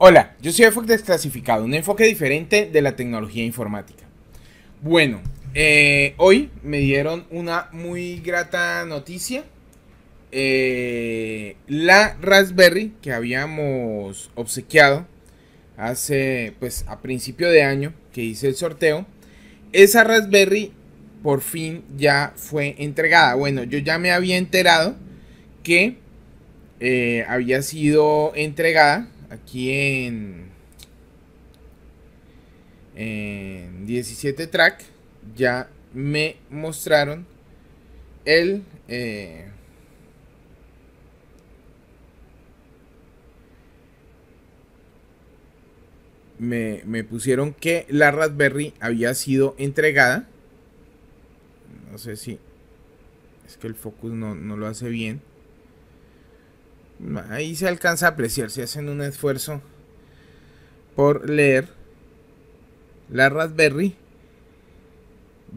Hola, yo soy Enfoque Desclasificado, un enfoque diferente de la tecnología informática. Bueno, eh, hoy me dieron una muy grata noticia. Eh, la Raspberry que habíamos obsequiado hace, pues, a principio de año que hice el sorteo, esa Raspberry por fin ya fue entregada. Bueno, yo ya me había enterado que eh, había sido entregada aquí en, en 17 track ya me mostraron el eh, me, pusieron que la Raspberry había sido entregada no sé si es que el focus no, no lo hace bien Ahí se alcanza a apreciar si hacen un esfuerzo por leer. La Raspberry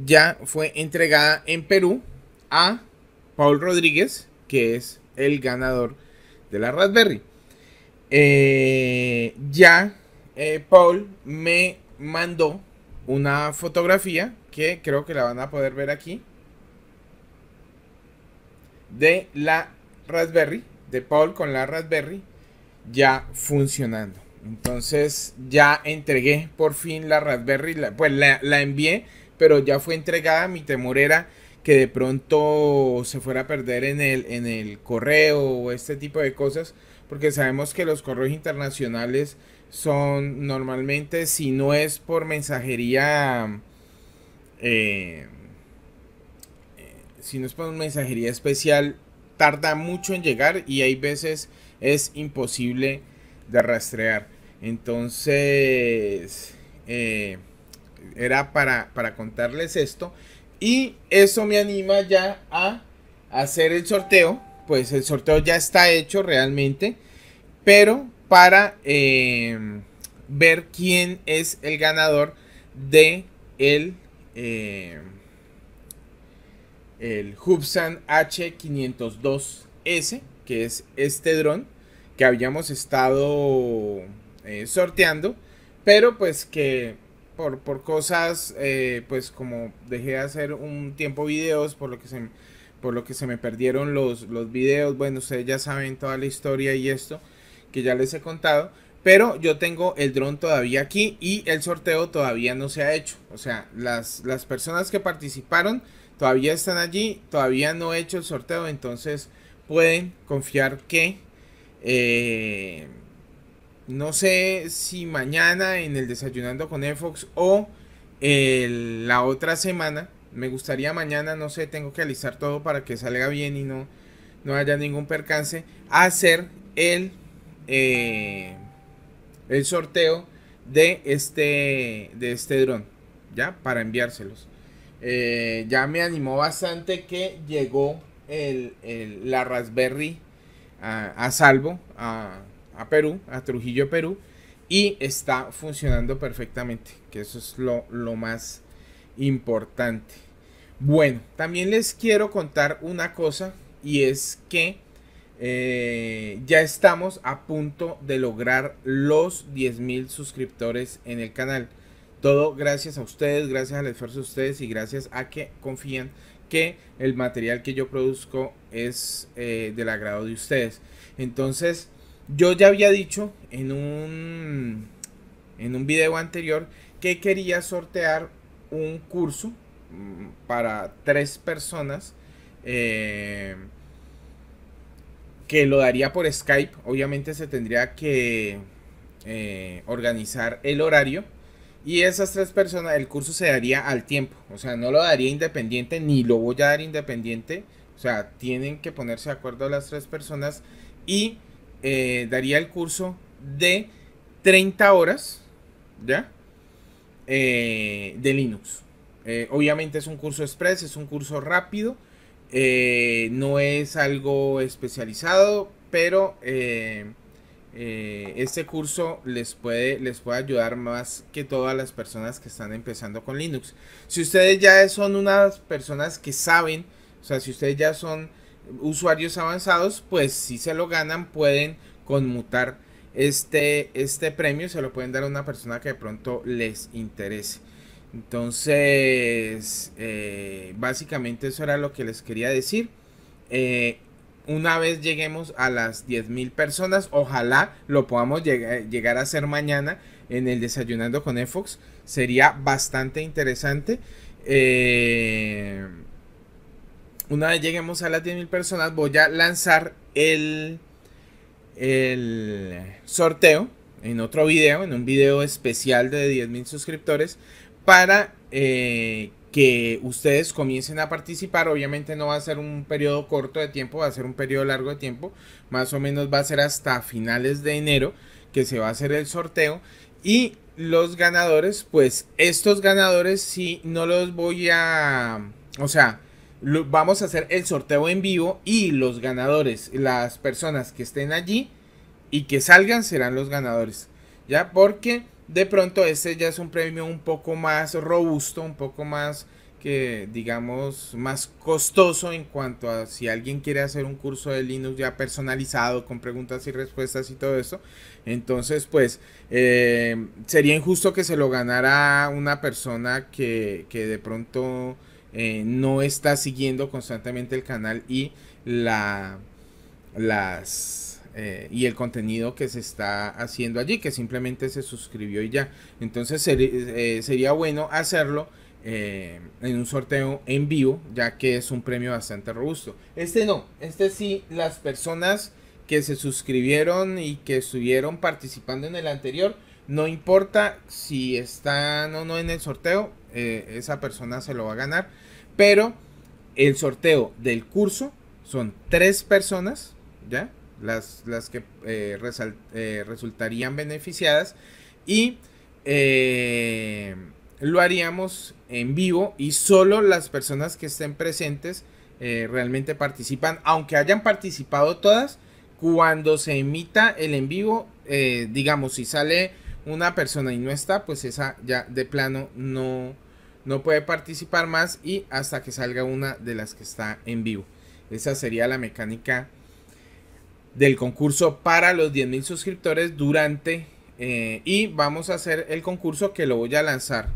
ya fue entregada en Perú a Paul Rodríguez, que es el ganador de la Raspberry. Eh, ya eh, Paul me mandó una fotografía que creo que la van a poder ver aquí de la Raspberry de Paul con la Raspberry ya funcionando. Entonces ya entregué por fin la Raspberry, la, pues la, envié, pero ya fue entregada. Mi temor era que de pronto se fuera a perder en el, en el correo o este tipo de cosas, porque sabemos que los correos internacionales son normalmente, si no es por mensajería, eh, eh, si no es por mensajería especial, tarda mucho en llegar y hay veces es imposible de rastrear. Entonces, eh, era para, para contarles esto. Y eso me anima ya a hacer el sorteo. Pues el sorteo ya está hecho realmente. Pero para em, ver quién es el ganador de el em, el Hubsan H502S, que es este dron que habíamos estado eh, sorteando, pero pues que por, por cosas, eh, pues como dejé de hacer un tiempo videos, por lo que se, por lo que se me perdieron los, videos, bueno, ustedes ya saben toda la historia y esto que ya les he contado, pero yo tengo el dron todavía aquí y el sorteo todavía no se ha hecho. O sea, las, las personas que participaron todavía están allí, todavía no he hecho el sorteo, entonces pueden confiar que eh, no sé si mañana en el desayunando con Efox o la otra semana. Me gustaría mañana, no sé, tengo que alistar todo para que salga bien y no, no haya ningún percance. Hacer el, eh, el sorteo de este, de este dron, ¿ya? Para enviárselos. Eh, ya me animó bastante que llegó el, la Raspberry a, salvo a, Perú, a Trujillo, Perú, y está funcionando perfectamente, que eso es lo, más importante. Bueno, también les quiero contar una cosa y es que eh, ya estamos a punto de lograr los 10.000 suscriptores en el canal. Todo gracias a ustedes, gracias al esfuerzo de ustedes y gracias a que confían que el material que yo produzco es eh, del agrado de ustedes. Entonces, yo ya había dicho en un, en un video anterior que quería sortear un curso mm, para tres personas eh, que lo daría por Skype. Obviamente se tendría que eh, organizar el horario y esas tres personas, el curso se daría al tiempo, o sea, no lo daría independiente ni lo voy a dar independiente, o sea, tienen que ponerse de acuerdo las tres personas y eh, daría el curso de 30 horas, ¿ya? Eh, de Linux. Eh, obviamente es un curso express, es un curso rápido, no es algo especializado, pero eh, este curso les puede, les puede ayudar más que todas las personas que están empezando con Linux. Si ustedes ya son unas personas que saben, o sea, si ustedes ya son usuarios avanzados, pues si se lo ganan pueden conmutar este, este premio, se lo pueden dar a una persona que de pronto les interese. Entonces, eh, básicamente eso era lo que les quería decir. Eh, una vez lleguemos a las 10.000 personas, ojalá lo podamos llegar a hacer mañana en el Desayunando con EFOX. Sería bastante interesante. Eh, una vez lleguemos a las 10.000 personas, voy a lanzar el, el sorteo en otro video, en un video especial de 10.000 suscriptores, para eh, que ustedes comiencen a participar. Obviamente no va a ser un periodo corto de tiempo, va a ser un periodo largo de tiempo. Más o menos va a ser hasta finales de enero que se va a hacer el sorteo. Y los ganadores, pues estos ganadores si no los voy a... O sea, vamos a hacer el sorteo en vivo y los ganadores, las personas que estén allí y que salgan serán los ganadores. Ya porque de pronto este ya es un premio un poco más robusto, un poco más que digamos más costoso en cuanto a si alguien quiere hacer un curso de Linux ya personalizado con preguntas y respuestas y todo eso entonces pues eh, sería injusto que se lo ganara una persona que, de pronto eh, no está siguiendo constantemente el canal y la las eh, y el contenido que se está haciendo allí, que simplemente se suscribió y ya. Entonces eh, sería bueno hacerlo eh, en un sorteo en vivo, ya que es un premio bastante robusto. Este no, este sí, las personas que se suscribieron y que estuvieron participando en el anterior, no importa si están o no en el sorteo, esa persona se lo va a ganar, pero el sorteo del curso son tres personas, ¿ya? las, que eh, eh, resultarían beneficiadas y eh, lo haríamos en vivo y solo las personas que estén presentes realmente participan, aunque hayan participado todas, cuando se emita el en vivo, digamos, si sale una persona y no está, pues esa ya de plano no, no puede participar más y hasta que salga una de las que está en vivo. Esa sería la mecánica del concurso para los 10.000 suscriptores durante eh, y vamos a hacer el concurso que lo voy a lanzar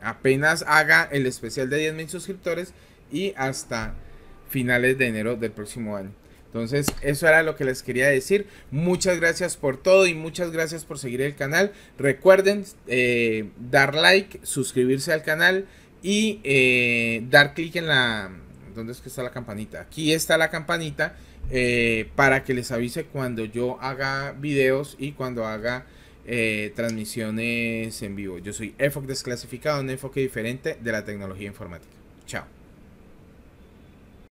apenas haga el especial de 10.000 suscriptores y hasta finales de enero del próximo año. Entonces, eso era lo que les quería decir. Muchas gracias por todo y muchas gracias por seguir el canal. Recuerden eh, dar like, suscribirse al canal y eh, dar clic en la ¿Dónde es que está la campanita? Aquí está la campanita eh, para que les avise cuando yo haga videos y cuando haga eh, transmisiones en vivo. Yo soy EFOC Desclasificado, un enfoque diferente de la tecnología informática. Chao.